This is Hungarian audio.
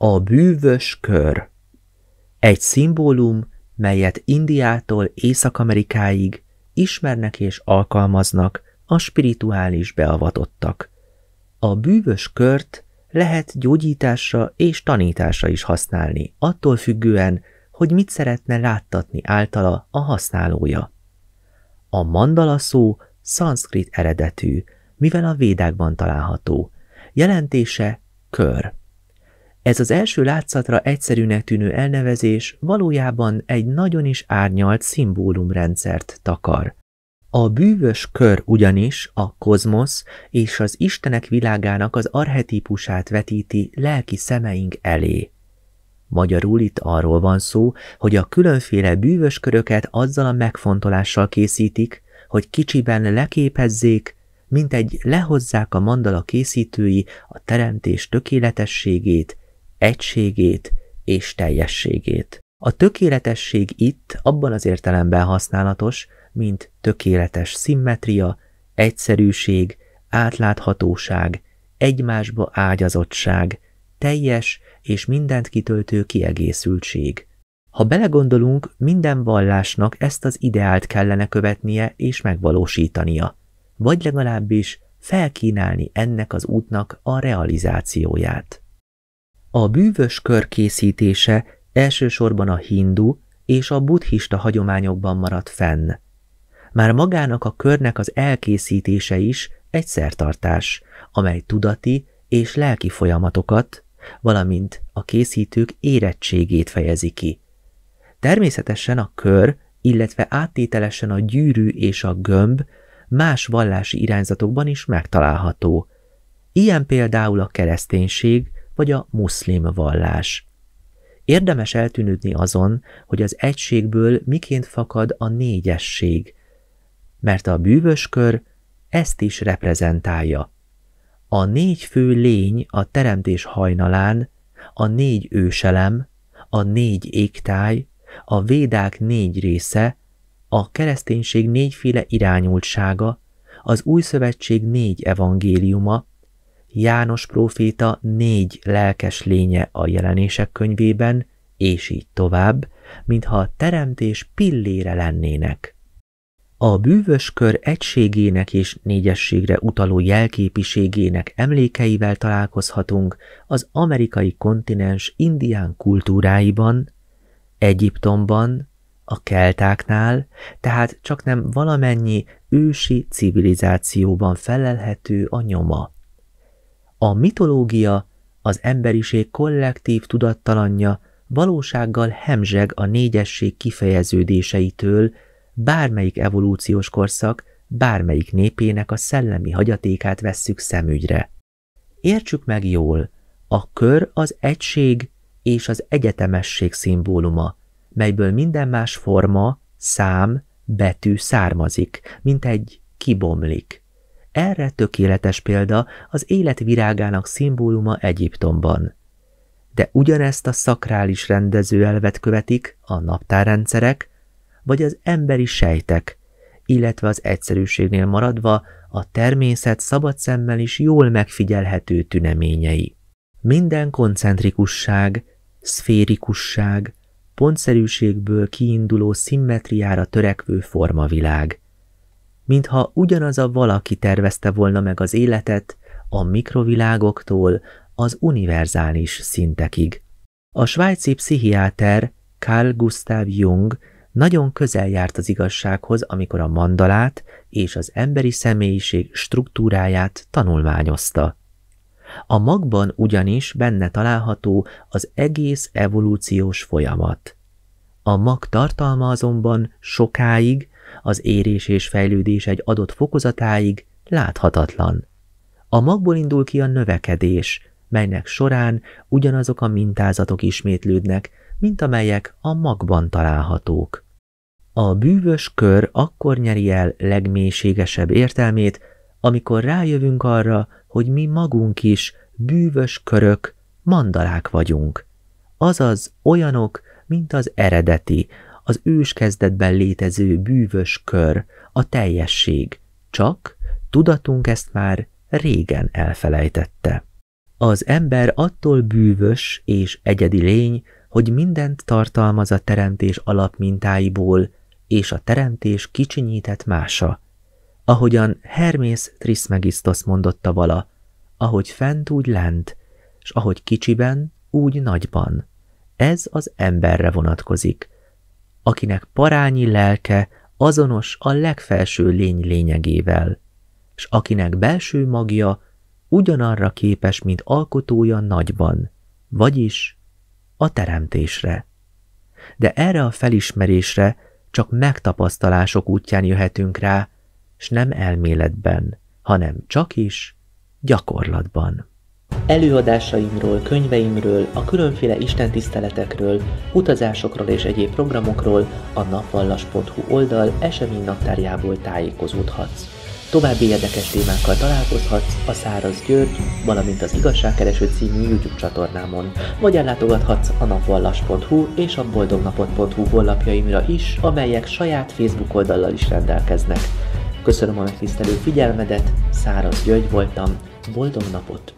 A bűvös kör. Egy szimbólum, melyet Indiától Észak-Amerikáig ismernek és alkalmaznak a spirituális beavatottak. A bűvös kört lehet gyógyításra és tanításra is használni, attól függően, hogy mit szeretne láttatni általa a használója. A mandala szó szanszkrit eredetű, mivel a védákban található. Jelentése kör. Ez az első látszatra egyszerűnek tűnő elnevezés valójában egy nagyon is árnyalt szimbólumrendszert takar. A bűvös kör ugyanis a kozmosz és az istenek világának az arhetípusát vetíti lelki szemeink elé. Magyarul itt arról van szó, hogy a különféle bűvös köröket azzal a megfontolással készítik, hogy kicsiben leképezzék, mint egy lehozzák a mandala készítői a teremtés tökéletességét egységét és teljességét. A tökéletesség itt abban az értelemben használatos, mint tökéletes szimmetria, egyszerűség, átláthatóság, egymásba ágyazottság, teljes és mindent kitöltő kiegészültség. Ha belegondolunk, minden vallásnak ezt az ideált kellene követnie és megvalósítania, vagy legalábbis felkínálni ennek az útnak a realizációját. A bűvös kör készítése elsősorban a hindu és a buddhista hagyományokban maradt fenn. Már magának a körnek az elkészítése is egy szertartás, amely tudati és lelki folyamatokat, valamint a készítők érettségét fejezi ki. Természetesen a kör, illetve áttételesen a gyűrű és a gömb más vallási irányzatokban is megtalálható. Ilyen például a kereszténység, vagy a muszlim vallás. Érdemes eltűnődni azon, hogy az egységből miként fakad a négyesség, mert a bűvöskör ezt is reprezentálja. A négy fő lény a teremtés hajnalán, a négy őselem, a négy égtáj, a védák négy része, a kereszténység négyféle irányultsága, az új szövetség négy evangéliuma, János próféta négy lelkes lénye a jelenések könyvében, és így tovább, mintha a teremtés pillére lennének. A bűvös kör egységének és négyességre utaló jelképiségének emlékeivel találkozhatunk az amerikai kontinens indián kultúráiban, Egyiptomban, a keltáknál, tehát csak nem valamennyi ősi civilizációban felelhető a nyoma. A mitológia, az emberiség kollektív tudattalanja valósággal hemzseg a négyesség kifejeződéseitől, bármelyik evolúciós korszak, bármelyik népének a szellemi hagyatékát vesszük szemügyre. Értsük meg jól, a kör az egység és az egyetemesség szimbóluma, melyből minden más forma, szám, betű származik, mint egy kibomlik. Erre tökéletes példa az élet virágának szimbóluma Egyiptomban. De ugyanezt a szakrális rendező elvet követik a naptárrendszerek, vagy az emberi sejtek, illetve az egyszerűségnél maradva a természet szabad szemmel is jól megfigyelhető tüneményei. Minden koncentrikusság, szférikusság, pontszerűségből kiinduló szimmetriára törekvő formavilág – mintha ugyanaz a valaki tervezte volna meg az életet a mikrovilágoktól az univerzális szintekig. A svájci pszichiáter Carl Gustav Jung nagyon közel járt az igazsághoz, amikor a mandalát és az emberi személyiség struktúráját tanulmányozta. A magban ugyanis benne található az egész evolúciós folyamat. A mag tartalma azonban sokáig az érés és fejlődés egy adott fokozatáig láthatatlan. A magból indul ki a növekedés, melynek során ugyanazok a mintázatok ismétlődnek, mint amelyek a magban találhatók. A bűvös kör akkor nyeri el legmélységesebb értelmét, amikor rájövünk arra, hogy mi magunk is bűvös körök, mandalák vagyunk. Azaz olyanok, mint az eredeti, az ős kezdetben létező bűvös kör, a teljesség, csak tudatunk ezt már régen elfelejtette. Az ember attól bűvös és egyedi lény, hogy mindent tartalmaz a teremtés alapmintáiból, és a teremtés kicsinyített mása. Ahogyan Hermész Trismegistos mondotta vala, ahogy fent, úgy lent, s ahogy kicsiben, úgy nagyban. Ez az emberre vonatkozik, akinek parányi lelke azonos a legfelső lény lényegével, s akinek belső magja ugyanarra képes, mint alkotója nagyban, vagyis a teremtésre. De erre a felismerésre csak megtapasztalások útján jöhetünk rá, s nem elméletben, hanem csak is gyakorlatban. Előadásaimról, könyveimről, a különféle istentiszteletekről, utazásokról és egyéb programokról a napvallas.hu oldal esemény naptárjából tájékozódhatsz. További érdekes témákkal találkozhatsz a Száraz György, valamint az Igazságkereső című YouTube csatornámon, vagy ellátogathatsz a napvallas.hu és a boldognapot.hu honlapjaimra is, amelyek saját Facebook oldallal is rendelkeznek. Köszönöm a megtisztelő figyelmedet, Száraz György voltam, boldog napot!